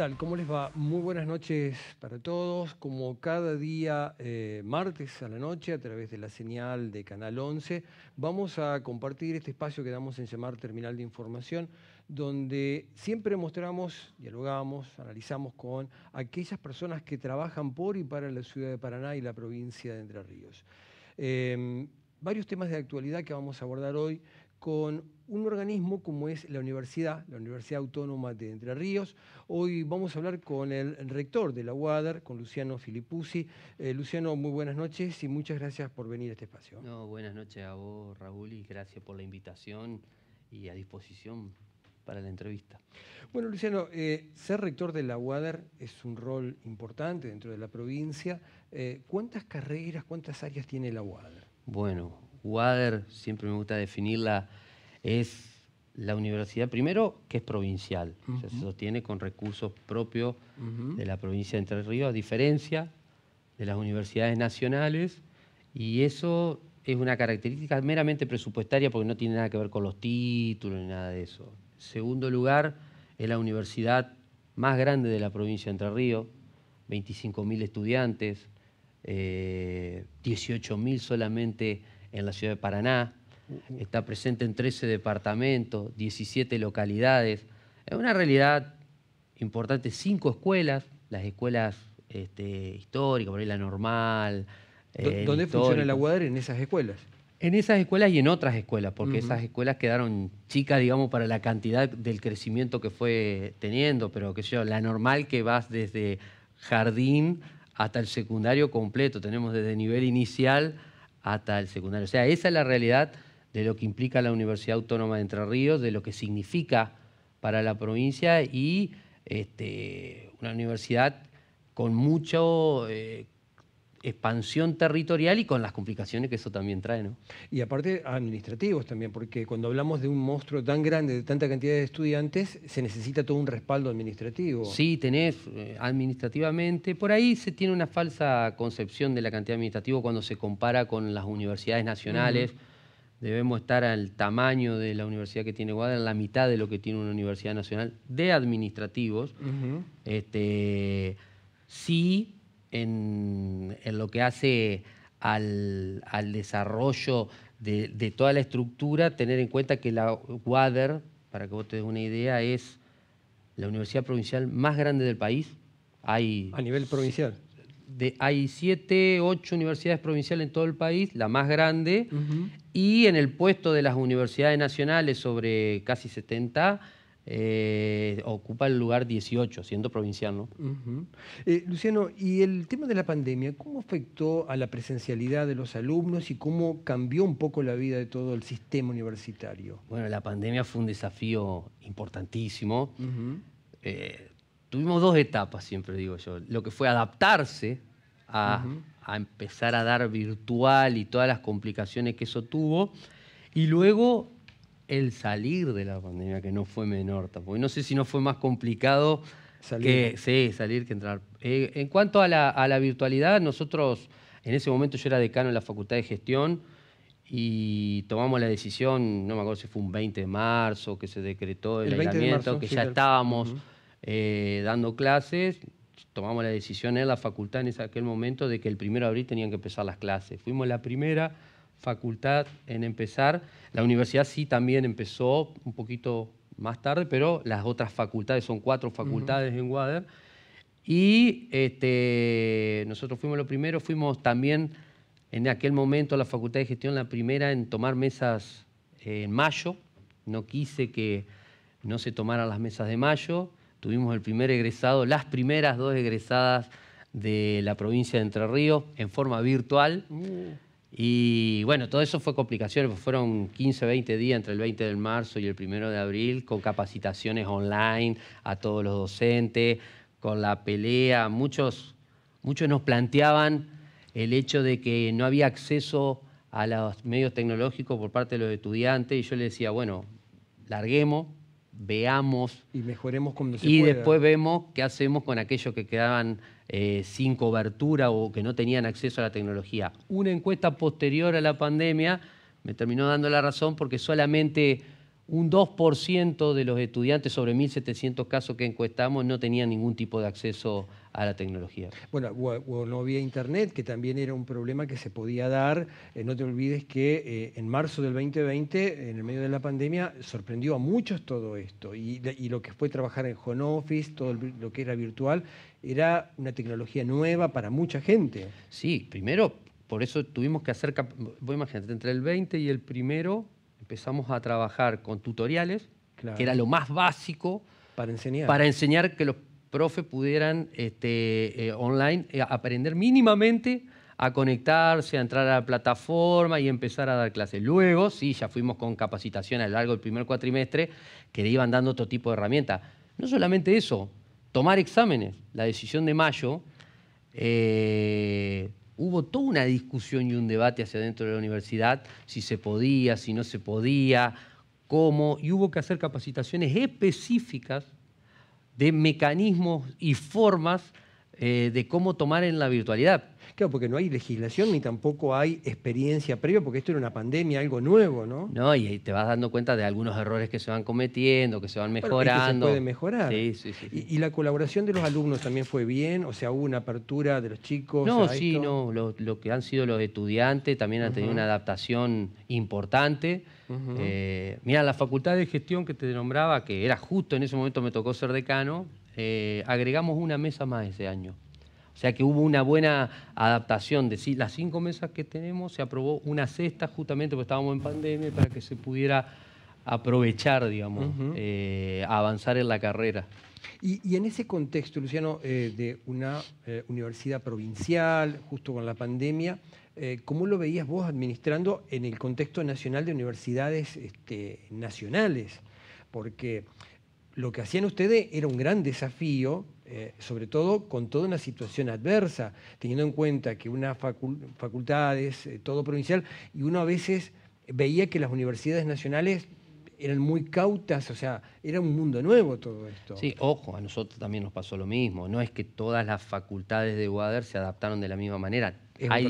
tal? ¿Cómo les va? Muy buenas noches para todos. Como cada día eh, martes a la noche, a través de la señal de Canal 11, vamos a compartir este espacio que damos en llamar Terminal de Información, donde siempre mostramos, dialogamos, analizamos con aquellas personas que trabajan por y para la ciudad de Paraná y la provincia de Entre Ríos. Em, varios temas de actualidad que vamos a abordar hoy con un organismo como es la universidad, la Universidad Autónoma de Entre Ríos. Hoy vamos a hablar con el rector de la UADER, con Luciano Filipuzzi. Eh, Luciano, muy buenas noches y muchas gracias por venir a este espacio. buenas noches a vos, Raúl, y gracias por la invitación y a disposición para la entrevista. Bueno, Luciano, eh, ser rector de la UADER es un rol importante dentro de la provincia. Eh, ¿Cuántas carreras, cuántas áreas tiene la UADER? Bueno, UADER, siempre me gusta definirla, es la universidad, primero, que es provincial, se sostiene con recursos propios de la provincia de Entre Ríos, a diferencia de las universidades nacionales, y eso es una característica meramente presupuestaria porque no tiene nada que ver con los títulos ni nada de eso. Segundo lugar, es la universidad más grande de la provincia de Entre Ríos, 25.000 estudiantes, 18.000 eh, solamente en la ciudad de Paraná, está presente en 13 departamentos, 17 localidades. Es una realidad importante, cinco escuelas, las escuelas este, históricas, por ahí la normal. Eh, ¿Dónde funciona el UADER? En esas escuelas. En esas escuelas y en otras escuelas, porque esas escuelas quedaron chicas, digamos, para la cantidad del crecimiento que fue teniendo, pero qué sé yo, la normal que vas desde jardín hasta el secundario completo, tenemos desde nivel inicial hasta el secundario. O sea, esa es la realidad de lo que implica la Universidad Autónoma de Entre Ríos, de lo que significa para la provincia y este, una universidad con mucho, eh, expansión territorial y con las complicaciones que eso también trae. ¿no? Y aparte administrativos también, porque cuando hablamos de un monstruo tan grande, de tanta cantidad de estudiantes, se necesita todo un respaldo administrativo. Sí, tenés eh, administrativamente. Por ahí se tiene una falsa concepción de la cantidad administrativa cuando se compara con las universidades nacionales. Debemos estar al tamaño de la universidad que tiene Guadalajara, la mitad de lo que tiene una universidad nacional de administrativos. este, sí en, lo que hace al, desarrollo de, de, toda la estructura, tener en cuenta que la WADER, para que vos te des una idea, es la universidad provincial más grande del país. a nivel provincial. De, hay siete, ocho universidades provinciales en todo el país, la más grande, y en el puesto de las universidades nacionales sobre casi 70 eh, ocupa el lugar 18, siendo provinciano. Eh, Luciano, ¿y el tema de la pandemia, cómo afectó a la presencialidad de los alumnos y cómo cambió un poco la vida de todo el sistema universitario? Bueno, la pandemia fue un desafío importantísimo. Eh, tuvimos dos etapas, siempre digo yo. Lo que fue adaptarse a, a empezar a dar virtual y todas las complicaciones que eso tuvo. Y luego el salir de la pandemia, que no fue menor tampoco. no sé si no fue más complicado salir. que salir que entrar. Eh, en cuanto a la, virtualidad, nosotros, en ese momento yo era decano en la Facultad de Gestión y tomamos la decisión, no me acuerdo si fue un 20 de marzo, que se decretó el, que ya estábamos eh, dando clases. Tomamos la decisión en la facultad en aquel momento de que el primero de abril tenían que empezar las clases. Fuimos la primera facultad en empezar. La universidad sí también empezó un poquito más tarde, pero las otras facultades, son cuatro facultades en WADER. Y este, nosotros fuimos los primeros, fuimos también en aquel momento la Facultad de Gestión la primera en tomar mesas eh, en mayo. No quise que no se tomaran las mesas de mayo. Tuvimos el primer egresado, las primeras dos egresadas de la provincia de Entre Ríos en forma virtual. Uh. Y bueno, todo eso fue complicaciones, pues fueron 15, 20 días entre el 20 de marzo y el 1 de abril, con capacitaciones online a todos los docentes, con la pelea. Muchos, muchos nos planteaban el hecho de que no había acceso a los medios tecnológicos por parte de los estudiantes y yo les decía, bueno, larguemos, veamos. Y mejoremos cuando Y después vemos qué hacemos con aquellos que quedaban eh, sin cobertura o que no tenían acceso a la tecnología. Una encuesta posterior a la pandemia me terminó dando la razón porque solamente un 2% de los estudiantes sobre 1.700 casos que encuestamos no tenían ningún tipo de acceso a la tecnología. Bueno, o, no había Internet, que también era un problema que se podía dar. Eh, no te olvides que eh, en marzo del 2020, en el medio de la pandemia, sorprendió a muchos todo esto. Y, lo que fue trabajar en home office, todo lo que era virtual, era una tecnología nueva para mucha gente. Sí, primero, por eso tuvimos que hacer, voy imaginar, entre el 20 y el primero empezamos a trabajar con tutoriales, que era lo más básico. Para enseñar. Para enseñar que los profe pudieran este, eh, online eh, aprender mínimamente a conectarse, a entrar a la plataforma y empezar a dar clases. Luego, sí, ya fuimos con capacitación a lo largo del primer cuatrimestre que le iban dando otro tipo de herramientas. No solamente eso, tomar exámenes. La decisión de mayo, eh, hubo toda una discusión y un debate hacia dentro de la universidad, si se podía, si no se podía, cómo, y hubo que hacer capacitaciones específicas de mecanismos y formas eh, de cómo tomar en la virtualidad porque no hay legislación ni tampoco hay experiencia previa, porque esto era una pandemia, algo nuevo, ¿no? No, y te vas dando cuenta de algunos errores que se van cometiendo, que se van mejorando. se puede mejorar. Sí, sí, sí. Y, la colaboración de los alumnos también fue bien? O sea, hubo una apertura de los chicos. No, sí, no. Lo, que han sido los estudiantes también ha tenido una adaptación importante. Eh, mira, la facultad de gestión que te nombraba, que era justo en ese momento me tocó ser decano, eh, agregamos una mesa más ese año. O sea que hubo una buena adaptación. De las cinco mesas que tenemos se aprobó una sexta justamente porque estábamos en pandemia para que se pudiera aprovechar, digamos, eh, avanzar en la carrera. Y, en ese contexto, Luciano, eh, de una eh, universidad provincial, justo con la pandemia, ¿cómo lo veías vos administrando en el contexto nacional de universidades este, nacionales? Porque lo que hacían ustedes era un gran desafío eh, sobre todo con toda una situación adversa, teniendo en cuenta que una facultad es eh, todo provincial, y uno a veces veía que las universidades nacionales eran muy cautas, o sea, era un mundo nuevo todo esto. Sí, ojo, a nosotros también nos pasó lo mismo, no es que todas las facultades de UADER se adaptaron de la misma manera, hay,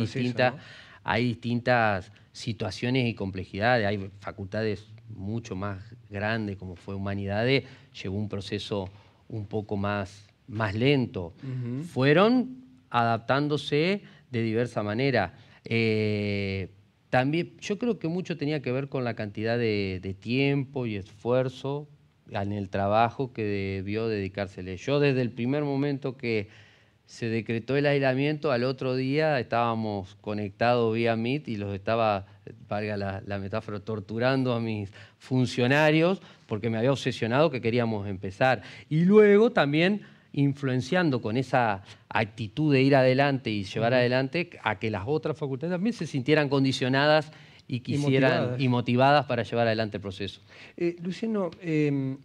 hay distintas situaciones y complejidades, hay facultades mucho más grandes como fue Humanidades, llevó un proceso un poco más más lento. Fueron adaptándose de diversa manera. Eh, también, yo creo que mucho tenía que ver con la cantidad de, tiempo y esfuerzo en el trabajo que debió dedicársele. Yo desde el primer momento que se decretó el aislamiento, al otro día estábamos conectados vía Meet y los estaba, valga la, metáfora, torturando a mis funcionarios porque me había obsesionado que queríamos empezar. Y luego también influenciando con esa actitud de ir adelante y llevar adelante a que las otras facultades también se sintieran condicionadas y quisieran y motivadas, para llevar adelante el proceso. Eh, Luciano, em,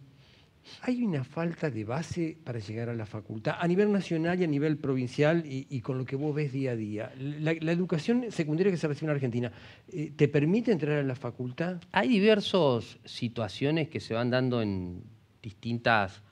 hay una falta de base para llegar a la facultad, a nivel nacional y a nivel provincial, y, con lo que vos ves día a día. La, educación secundaria que se recibe en Argentina, eh, ¿te permite entrar a la facultad? Hay diversas situaciones que se van dando en distintas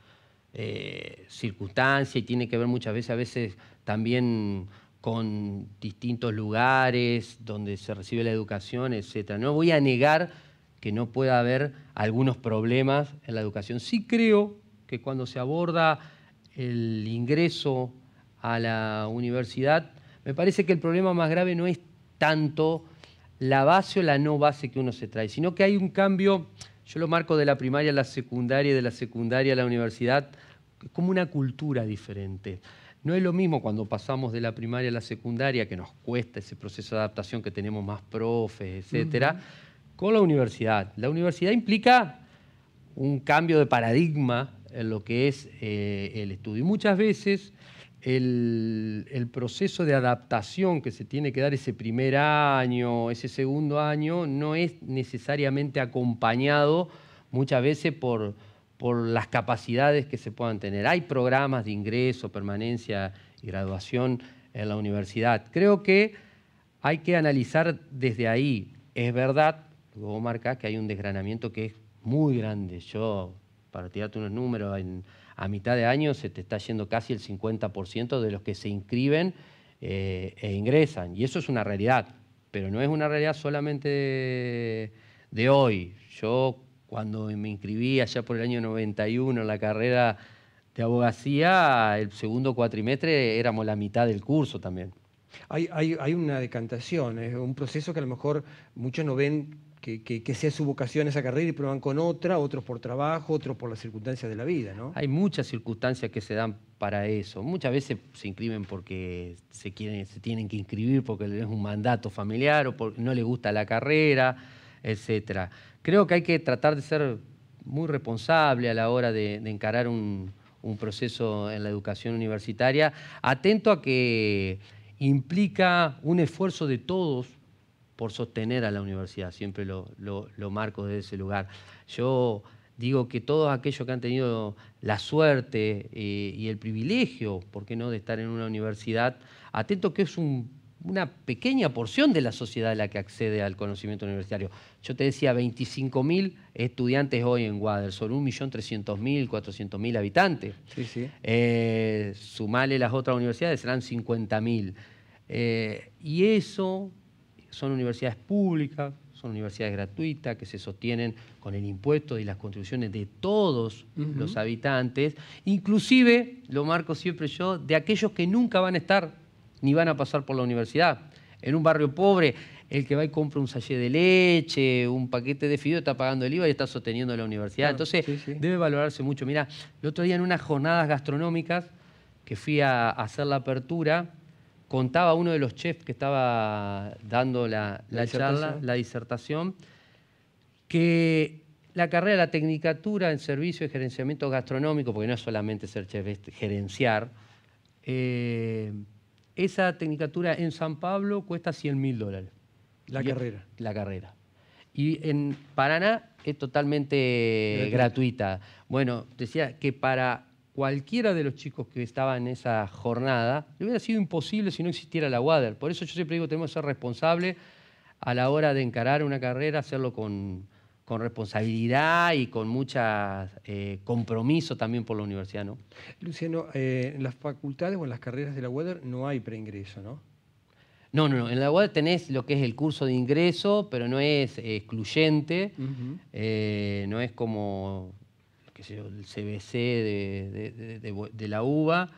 eh, circunstancia y tiene que ver muchas veces, a veces también con distintos lugares donde se recibe la educación, etc. No voy a negar que no pueda haber algunos problemas en la educación. Sí creo que cuando se aborda el ingreso a la universidad, me parece que el problema más grave no es tanto la base o la no base que uno se trae, sino que hay un cambio, yo lo marco de la primaria a la secundaria, de la secundaria a la universidad, como una cultura diferente. No es lo mismo cuando pasamos de la primaria a la secundaria, que nos cuesta ese proceso de adaptación, que tenemos más profes, etcétera, con la universidad. La universidad implica un cambio de paradigma en lo que es eh, el estudio. Y muchas veces el, proceso de adaptación que se tiene que dar ese primer año, ese segundo año, no es necesariamente acompañado muchas veces por por las capacidades que se puedan tener. Hay programas de ingreso, permanencia y graduación en la universidad. Creo que hay que analizar desde ahí. Es verdad, luego marca que hay un desgranamiento que es muy grande. Yo, para tirarte unos números, a mitad de año se te está yendo casi el 50% de los que se inscriben eh, e ingresan. Y eso es una realidad, pero no es una realidad solamente de, de hoy. Yo cuando me inscribí allá por el año 91 en la carrera de abogacía, el segundo cuatrimestre éramos la mitad del curso también. Hay, una decantación, es un proceso que a lo mejor muchos no ven que, sea su vocación esa carrera y prueban con otra, otros por trabajo, otros por las circunstancias de la vida, Hay muchas circunstancias que se dan para eso. Muchas veces se inscriben porque se, quieren, se tienen que inscribir porque es un mandato familiar o porque no les gusta la carrera, etcétera. Creo que hay que tratar de ser muy responsable a la hora de, encarar un, proceso en la educación universitaria, atento a que implica un esfuerzo de todos por sostener a la universidad, siempre lo, marco desde ese lugar. Yo digo que todos aquellos que han tenido la suerte eh, y el privilegio, ¿por qué no?, de estar en una universidad, atento que es una pequeña porción de la sociedad la que accede al conocimiento universitario. Yo te decía, 25.000 estudiantes hoy en Wader, son 1.300.000, 400.000 habitantes. Sí, sí. Eh, sumale las otras universidades, serán 50.000. Eh, y eso son universidades públicas, son universidades gratuitas que se sostienen con el impuesto y las contribuciones de todos los habitantes, inclusive, lo marco siempre yo, de aquellos que nunca van a estar ni van a pasar por la universidad. En un barrio pobre, el que va y compra un sachet de leche, un paquete de fideo, está pagando el IVA y está sosteniendo la universidad. Entonces, debe valorarse mucho. Mira, el otro día en unas jornadas gastronómicas que fui a hacer la apertura, contaba uno de los chefs que estaba dando la, charla, la disertación, que la carrera, la tecnicatura en servicio y gerenciamiento gastronómico, porque no es solamente ser chef, es gerenciar, eh, esa tecnicatura en San Pablo cuesta 100 mil dólares. La carrera. la carrera. Y en Paraná es totalmente gratuita. Bueno, decía que para cualquiera de los chicos que estaban en esa jornada, le hubiera sido imposible si no existiera la WADER. Por eso yo siempre digo, tenemos que ser responsables a la hora de encarar una carrera, hacerlo con, responsabilidad y con mucho eh, compromiso también por la universidad. ¿no? Luciano, eh, en las facultades o en las carreras de la WADER no hay preingreso, ¿no? No, no, no. En la UAD tenés lo que es el curso de ingreso, pero no es excluyente. Eh, no es como el CBC de, la UBA,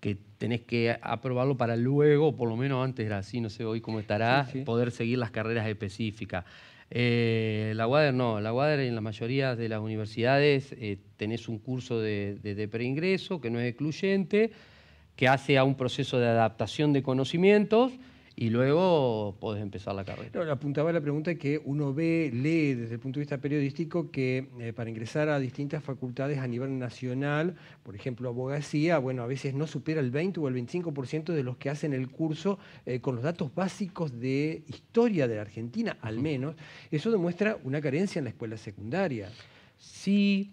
que tenés que aprobarlo para luego, por lo menos antes era así, no sé hoy cómo estará, poder seguir las carreras específicas. En eh, la UADER no, la UADER en la mayoría de las universidades eh, tenés un curso de, de preingreso que no es excluyente, que hace a un proceso de adaptación de conocimientos y luego podés empezar la carrera. No, apuntaba la pregunta que uno ve, lee desde el punto de vista periodístico que eh, para ingresar a distintas facultades a nivel nacional, por ejemplo, abogacía, bueno, a veces no supera el 20 o el 25% de los que hacen el curso eh, con los datos básicos de historia de la Argentina, al menos. Eso demuestra una carencia en la escuela secundaria. Sí,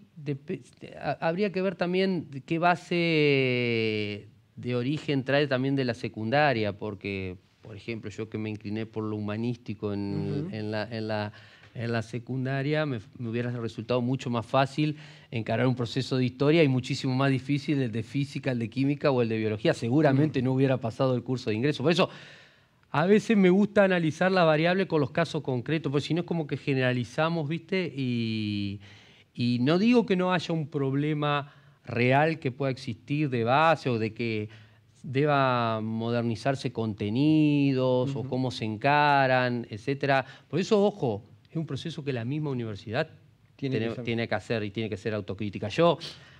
habría que ver también qué base de origen trae también de la secundaria, porque por ejemplo, yo que me incliné por lo humanístico en, en, la, secundaria, me, hubiera resultado mucho más fácil encarar un proceso de historia y muchísimo más difícil el de física, el de química o el de biología. Seguramente no hubiera pasado el curso de ingreso. Por eso, a veces me gusta analizar la variable con los casos concretos, porque si no es como que generalizamos, ¿viste? y no digo que no haya un problema real que pueda existir de base o de que deba modernizarse contenidos o cómo se encaran, etcétera. Por eso, ojo, es un proceso que la misma universidad tiene, tiene, que, hacer y tiene que ser autocrítica. Yo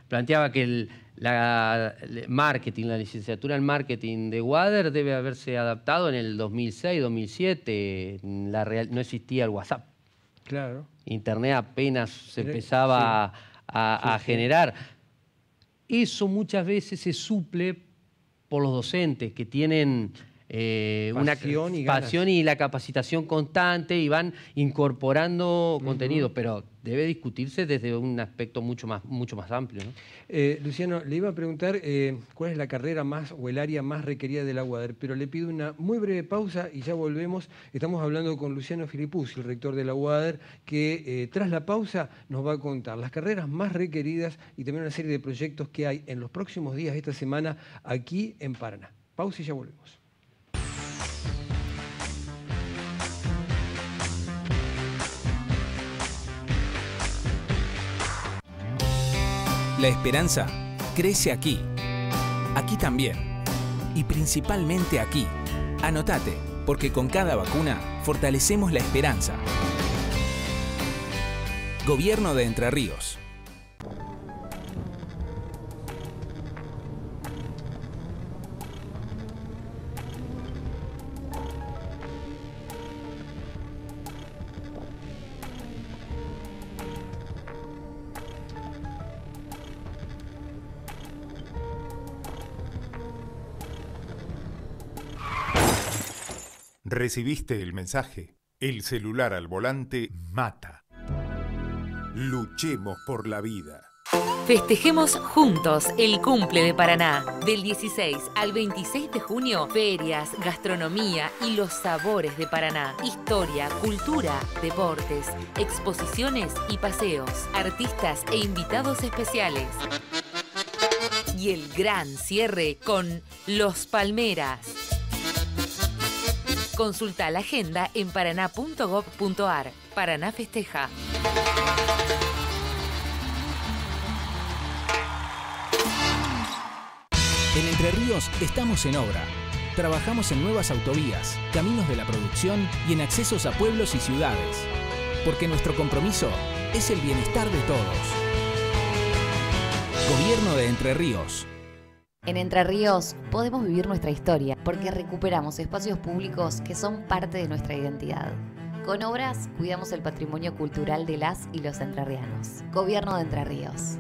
planteaba que el la, marketing, la licenciatura en marketing de Wader debe haberse adaptado en el 2006, 2007. La no existía el WhatsApp. Claro. Internet apenas se empezaba a, generar. Eso muchas veces se suple por los docentes que tienen eh, una pasión y, la capacitación constante y van incorporando contenido, pero debe discutirse desde un aspecto mucho más, mucho más amplio. Eh, Luciano, le iba a preguntar eh, cuál es la carrera más o el área más requerida de la UADER, pero le pido una muy breve pausa y ya volvemos. Estamos hablando con Luciano Filipuzzi, el rector de la UADER que tras la pausa nos va a contar las carreras más requeridas y también una serie de proyectos que hay en los próximos días, esta semana, aquí en Paraná. Pausa y ya volvemos. La esperanza crece aquí, aquí también y principalmente aquí. Anotate, porque con cada vacuna fortalecemos la esperanza. Gobierno de Entre Ríos. Recibiste el mensaje. El celular al volante mata. Luchemos por la vida. Festejemos juntos el cumple de Paraná. Del 16 al 26 de junio, ferias, gastronomía y los sabores de Paraná. Historia, cultura, deportes, exposiciones y paseos. Artistas e invitados especiales. Y el gran cierre con Los Palmeras. Consulta la agenda en paraná.gov.ar. Paraná festeja. En Entre Ríos estamos en obra. Trabajamos en nuevas autovías, caminos de la producción y en accesos a pueblos y ciudades. Porque nuestro compromiso es el bienestar de todos. Gobierno de Entre Ríos. En Entre Ríos podemos vivir nuestra historia porque recuperamos espacios públicos que son parte de nuestra identidad. Con obras cuidamos el patrimonio cultural de las y los entrerrianos. Gobierno de Entre Ríos.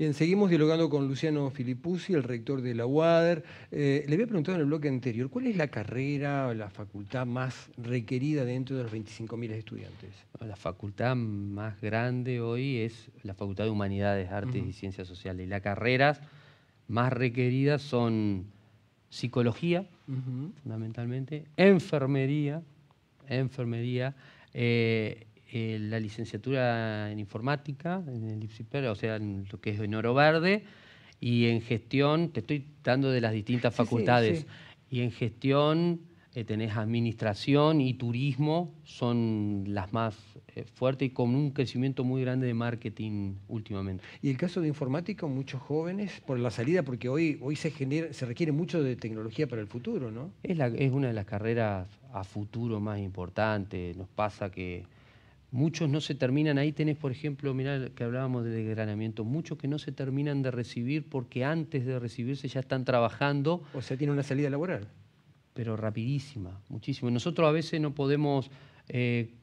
Bien, seguimos dialogando con Luciano Filipuzzi, el rector de la UADER. Eh, le había preguntado en el bloque anterior, ¿cuál es la carrera o la facultad más requerida dentro de los 25.000 estudiantes? La facultad más grande hoy es la Facultad de Humanidades, Artes y Ciencias Sociales. Y las carreras más requeridas son psicología, fundamentalmente, enfermería, enfermería, eh, eh, la licenciatura en informática, en el IPSIPER, o sea, en lo que es en Oro Verde, y en gestión, te estoy dando de las distintas facultades, y en gestión eh, tenés administración y turismo, son las más eh, fuertes y con un crecimiento muy grande de marketing últimamente. Y el caso de informática, muchos jóvenes, por la salida, porque hoy, hoy se, genera, se requiere mucho de tecnología para el futuro, ¿no? Es, es una de las carreras a futuro más importantes, nos pasa que Muchos no se terminan, ahí tenés por ejemplo, mirá que hablábamos de desgranamiento, muchos que no se terminan de recibir porque antes de recibirse ya están trabajando. O sea, tiene una salida laboral. Pero rapidísima, muchísimo. Nosotros a veces no podemos eh,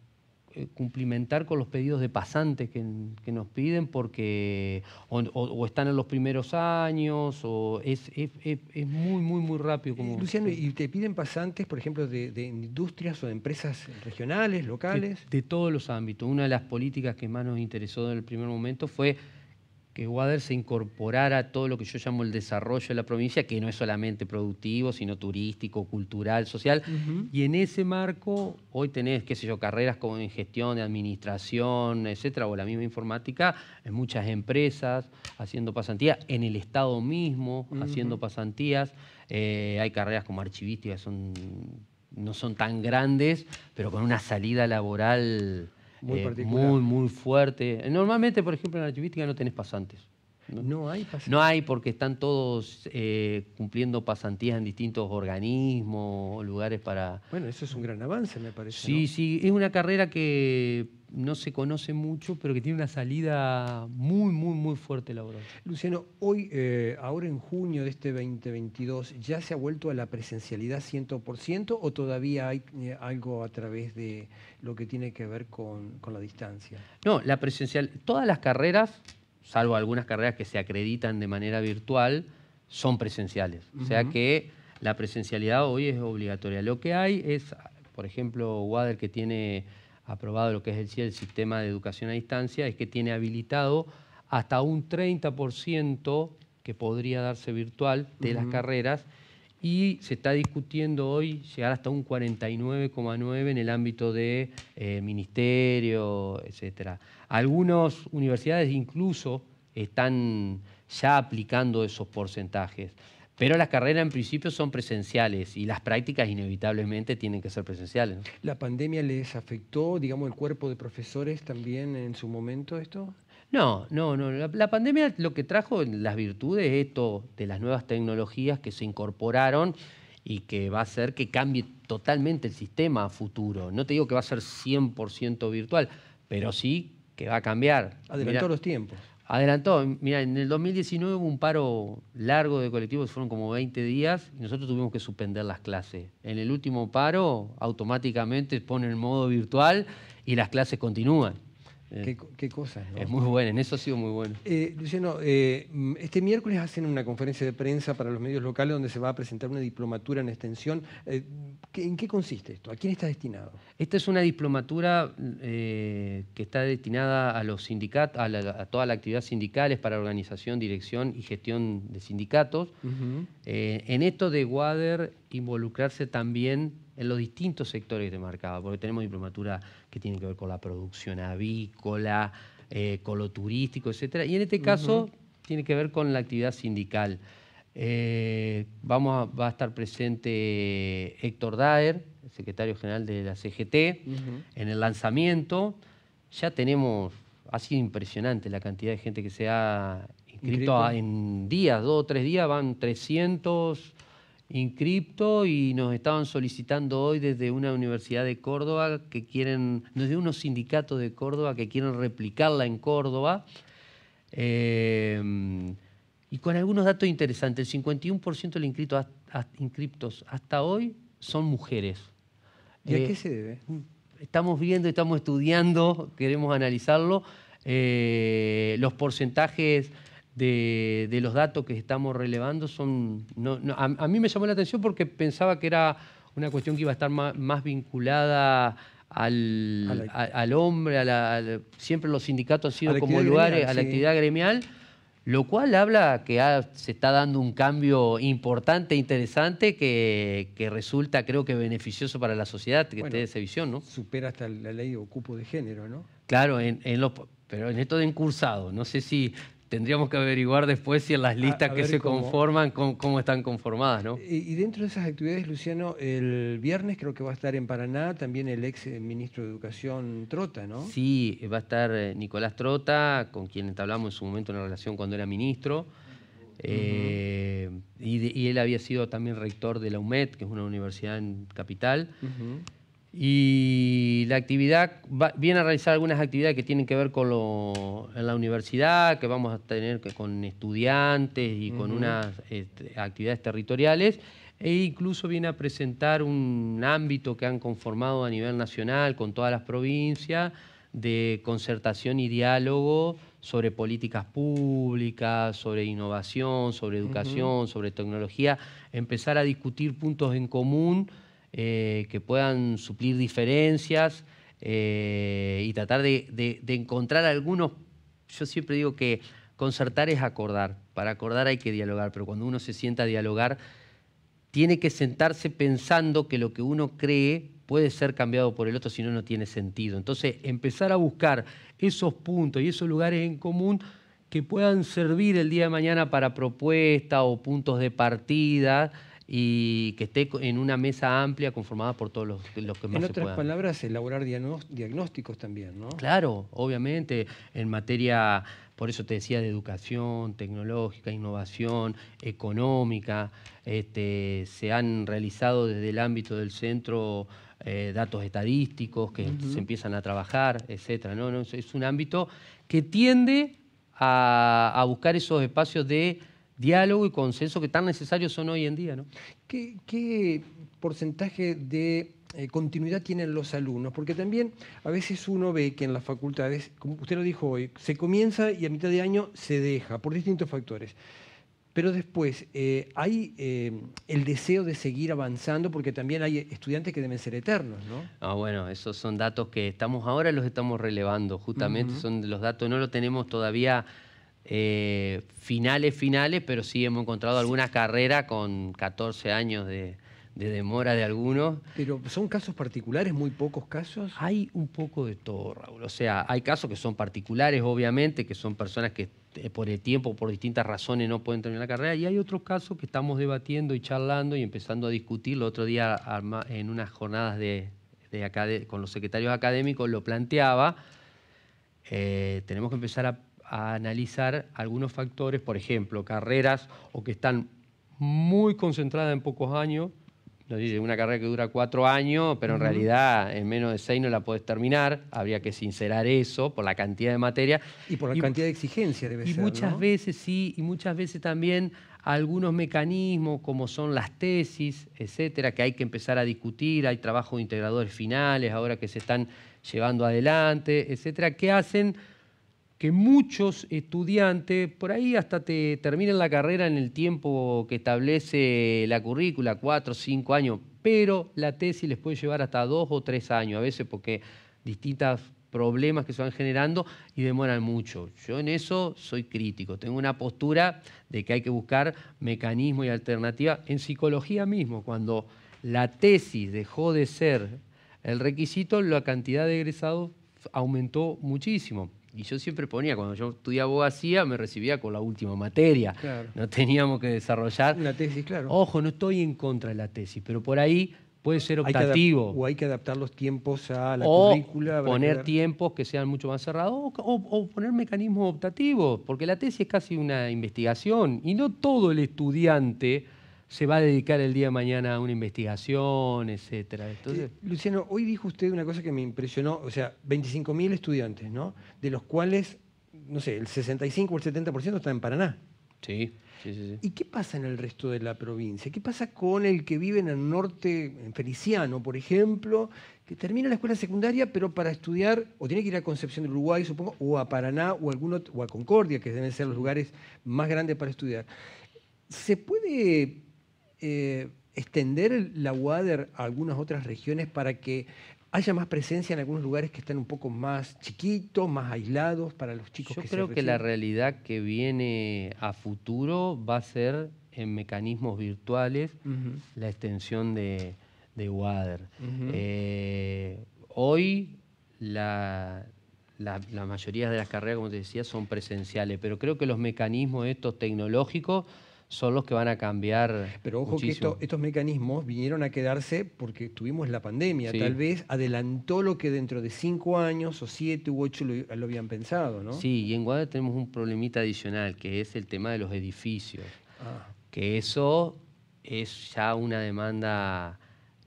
eh, cumplimentar con los pedidos de pasantes que, nos piden porque o, están en los primeros años o es, es, muy, muy, muy rápido. Como... Eh, Luciano, ¿y te piden pasantes, por ejemplo, de, industrias o de empresas regionales, locales? de, todos los ámbitos. Una de las políticas que más nos interesó en el primer momento fue que Wader se incorporara a todo lo que yo llamo el desarrollo de la provincia, que no es solamente productivo, sino turístico, cultural, social. Y en ese marco, hoy tenés, qué sé yo, carreras como en gestión, de administración, etcétera, o la misma informática, en muchas empresas haciendo pasantías, en el Estado mismo haciendo pasantías. Eh, hay carreras como archivísticas, son, no son tan grandes, pero con una salida laboral muy, eh, muy, muy, fuerte. Normalmente, por ejemplo, en la archivística no tenés pasantes. No, hay pasantes. No hay porque están todos eh, cumpliendo pasantías en distintos organismos, lugares para... Bueno, eso es un gran avance, me parece. Sí, sí, es una carrera que no se conoce mucho, pero que tiene una salida muy, muy, muy fuerte laboral. Luciano, hoy, eh, ahora en junio de este 2022, ¿ya se ha vuelto a la presencialidad 100% o todavía hay eh, algo a través de lo que tiene que ver con, la distancia? No, la presencial, todas las carreras, salvo algunas carreras que se acreditan de manera virtual, son presenciales. O sea que la presencialidad hoy es obligatoria. Lo que hay es, por ejemplo, WADER que tiene aprobado lo que es e, el Sistema de Educación a Distancia, es que tiene habilitado hasta un 30% que podría darse virtual de las carreras y se está discutiendo hoy llegar hasta un 49,9 en el ámbito de eh, ministerio, etc. Algunas universidades incluso están ya aplicando esos porcentajes. Pero las carreras en principio son presenciales y las prácticas inevitablemente tienen que ser presenciales. ¿La pandemia les afectó, digamos, el cuerpo de profesores también en su momento esto? No, no, no. La, pandemia lo que trajo las virtudes es esto de las nuevas tecnologías que se incorporaron y que va a hacer que cambie totalmente el sistema futuro. No te digo que va a ser 100% virtual, pero sí que va a cambiar. Adelantó todos los tiempos adelantó. Mira, en el 2019 hubo un paro largo de colectivos, fueron como 20 días, y nosotros tuvimos que suspender las clases. En el último paro, automáticamente pone el modo virtual y las clases continúan. Eh, qué, Es muy bueno, en eso ha sido muy bueno. Eh, Luciano, eh, mm, este miércoles hacen una conferencia de prensa para los medios locales donde se va a presentar una diplomatura en extensión. ¿En qué consiste esto? ¿A quién está destinado? Esta es una diplomatura que está destinada a los sindicatos, a, toda la actividad sindical, es para organización, dirección y gestión de sindicatos. en esto de WADER involucrarse también en los distintos sectores de te marcaba, porque tenemos diplomatura que tiene que ver con la producción avícola, eh, con lo turístico, etc. Y en este caso tiene que ver con la actividad sindical. Eh, vamos va a estar presente Héctor Daer, secretario general de la CGT, en el lanzamiento. Ya tenemos, ha sido impresionante la cantidad de gente que se ha inscrito, en días, dos o tres días, van 300 Incripto y nos estaban solicitando hoy desde una universidad de Córdoba que quieren, desde unos sindicatos de Córdoba que quieren replicarla en Córdoba. Eh, y con algunos datos interesantes, el 51% de los inscriptos, hasta hoy son mujeres. ¿Y a eh, qué se debe? Estamos viendo, estamos estudiando, queremos analizarlo. Eh, los porcentajes de, los datos que estamos relevando son... a, mí me llamó la atención porque pensaba que era una cuestión que iba a estar más, vinculada al, al, hombre, a siempre los sindicatos han sido como lugares, a la actividad gremial, lo cual habla que se está dando un cambio importante, interesante, que, resulta creo que beneficioso para la sociedad, que esté de esa visión, ¿no? Supera hasta la ley de ocupo de género, ¿no? Claro, en, pero en esto de encursado, no sé si tendríamos que averiguar después si en las listas que se conforman, cómo, están conformadas, ¿no? Y, dentro de esas actividades, Luciano, el viernes creo que va a estar en Paraná también el ex eh, ministro de Educación Trota, ¿no? Sí, va a estar eh, Nicolás Trota, con quien hablamos en su momento una relación cuando era ministro. Eh, y, él había sido también rector de la UMED, que es una universidad en capital. Y la actividad viene a realizar algunas actividades que tienen que ver con la universidad, que vamos a tener con estudiantes y con unas este, actividades territoriales, e incluso viene a presentar un ámbito que han conformado a nivel nacional con todas las provincias de concertación y diálogo sobre políticas públicas, sobre innovación, sobre educación, sobre tecnología, empezar a discutir puntos en común eh, que puedan suplir diferencias eh, y tratar de, de, encontrar algunos, yo siempre digo que concertar es acordar, para acordar hay que dialogar, pero cuando uno se sienta a dialogar, tiene que sentarse pensando que lo que uno cree puede ser cambiado por el otro, si no, no tiene sentido. Entonces, empezar a buscar esos puntos y esos lugares en común que puedan servir el día de mañana para propuestas o puntos de partida y que esté en una mesa amplia conformada por todos los, los que más En otras palabras, elaborar diagnósticos también, ¿no? Claro, obviamente, en materia, por eso te decía, de educación, tecnológica, innovación, económica, este, se han realizado desde el ámbito del centro eh, datos estadísticos que se empiezan a trabajar, etc. ¿no? es, un ámbito que tiende a buscar esos espacios de diálogo y consenso que tan necesarios son hoy en día. ¿no? ¿Qué, porcentaje de eh, continuidad tienen los alumnos? Porque también a veces uno ve que en las facultades, como usted lo dijo hoy, se comienza y a mitad de año se deja por distintos factores. Pero después eh, hay eh, el deseo de seguir avanzando porque también hay estudiantes que deben ser eternos, ¿no? Ah, bueno, esos son datos que estamos ahora los estamos relevando, justamente son los datos, no lo tenemos todavía eh, finales, finales, pero sí hemos encontrado algunas carreras con 14 años de, demora de algunos. Pero son casos particulares, muy pocos casos. Hay un poco de todo, Raúl. O sea, hay casos que son particulares, obviamente, que son personas que eh, por el tiempo, por distintas razones, no pueden terminar la carrera. Y hay otros casos que estamos debatiendo y charlando y empezando a discutir. El otro día, en unas jornadas de, con los secretarios académicos, lo planteaba. Eh, tenemos que empezar a a analizar algunos factores, por ejemplo, carreras o que están muy concentradas en pocos años. Nos dice una carrera que dura cuatro años, pero en realidad en menos de seis no la puedes terminar. Habría que sincerar eso por la cantidad de materia. Y por la cantidad de exigencia, debe ser. Y muchas veces sí, y muchas veces también algunos mecanismos como son las tesis, etcétera, que hay que empezar a discutir. Hay trabajos integradores finales ahora que se están llevando adelante, etcétera, que hacen que muchos estudiantes, por ahí hasta te terminan la carrera en el tiempo que establece la currícula, cuatro o cinco años, pero la tesis les puede llevar hasta dos o tres años, a veces porque distintos problemas que se van generando y demoran mucho. Yo en eso soy crítico, tengo una postura de que hay que buscar mecanismos y alternativas. En psicología mismo, cuando la tesis dejó de ser el requisito, la cantidad de egresados aumentó muchísimo y yo siempre ponía, cuando yo estudié abogacía, me recibía con la última materia. No teníamos que desarrollar. Una tesis, claro. Ojo, no estoy en contra de la tesis, pero por ahí puede ser optativo. o hay que adaptar los tiempos a la o Poner tiempos que sean mucho más cerrados o, poner mecanismos optativos, porque la tesis es casi una investigación y no todo el estudiante se va a dedicar el día de mañana a una investigación, etcétera. Eh, Luciano, hoy dijo usted una cosa que me impresionó, o sea, 25.000 estudiantes, ¿no? De los cuales, no sé, el 65 o el 70% están en Paraná. Sí, sí, sí, ¿Y qué pasa en el resto de la provincia? ¿Qué pasa con el que vive en el norte, en Feliciano, por ejemplo, que termina la escuela secundaria, pero para estudiar, o tiene que ir a Concepción del Uruguay, supongo, o a Paraná, o, o a Concordia, que deben ser los lugares más grandes para estudiar? ¿Se puede eh, extender la WADER a algunas otras regiones para que haya más presencia en algunos lugares que están un poco más chiquitos, más aislados para los chicos. Yo creo que la realidad que viene a futuro va a ser en mecanismos virtuales la extensión de, WADER. Eh, hoy la, la, mayoría de las carreras, como te decía, son presenciales, pero creo que los mecanismos estos tecnológicos son los que van a cambiar. Pero ojo que estos mecanismos vinieron a quedarse porque tuvimos la pandemia. Tal vez adelantó lo que dentro de cinco años o siete u ocho lo, habían pensado, ¿no? Sí, y en Guadalajara tenemos un problemita adicional que es el tema de los edificios. Ah. Que eso es ya una demanda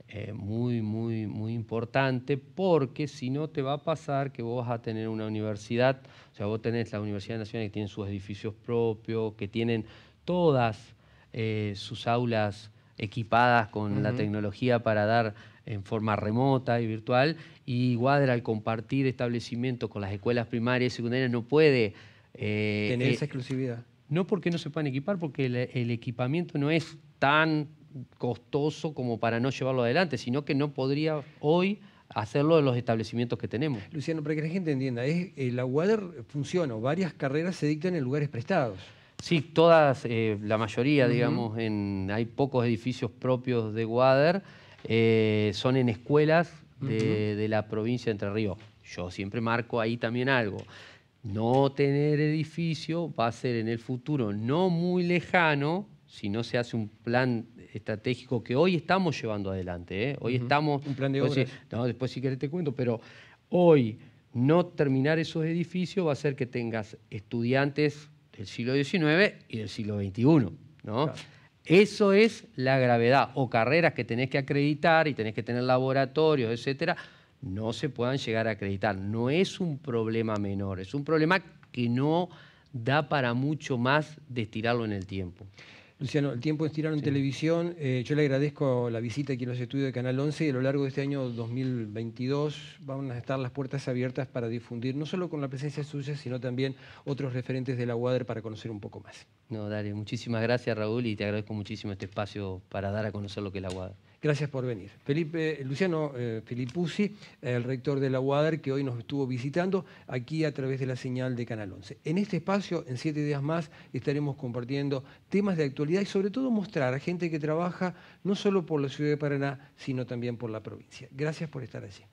eh, muy, muy, muy importante, porque si no te va a pasar que vos vas a tener una universidad, o sea, vos tenés la Universidad Nacional que tiene sus edificios propios, que tienen todas eh, sus aulas equipadas con la tecnología para dar en forma remota y virtual, y WADER al compartir establecimientos con las escuelas primarias y secundarias no puede... Eh, Tener eh, esa exclusividad. No porque no se puedan equipar, porque el, equipamiento no es tan costoso como para no llevarlo adelante, sino que no podría hoy hacerlo en los establecimientos que tenemos. Luciano, para que la gente entienda, es, la WADER funciona, varias carreras se dictan en lugares prestados. Sí, todas, eh, la mayoría, digamos, en, hay pocos edificios propios de Wader, eh, son en escuelas de, la provincia de Entre Ríos. Yo siempre marco ahí también algo. No tener edificio va a ser en el futuro no muy lejano si no se hace un plan estratégico que hoy estamos llevando adelante. ¿eh? Hoy estamos... Un plan de obras. no, después si querés te cuento, pero hoy no terminar esos edificios va a ser que tengas estudiantes del siglo XIX y del siglo XXI. ¿no? Eso es la gravedad. O carreras que tenés que acreditar y tenés que tener laboratorios, etcétera, no se puedan llegar a acreditar. No es un problema menor, es un problema que no da para mucho más de estirarlo en el tiempo. Luciano, el tiempo es tirar en televisión. Eh, yo le agradezco la visita aquí en los estudios de Canal 11 y a lo largo de este año 2022 van a estar las puertas abiertas para difundir, no solo con la presencia suya, sino también otros referentes de la UADER para conocer un poco más. No, dale, muchísimas gracias Raúl y te agradezco muchísimo este espacio para dar a conocer lo que es la UADER. Gracias por venir. Felipe, eh, Luciano eh, el rector de la UADER, que hoy nos estuvo visitando aquí a través de la señal de Canal 11. En este espacio, en siete días más, estaremos compartiendo temas de actualidad y sobre todo mostrar a gente que trabaja no solo por la ciudad de Paraná, sino también por la provincia. Gracias por estar allí.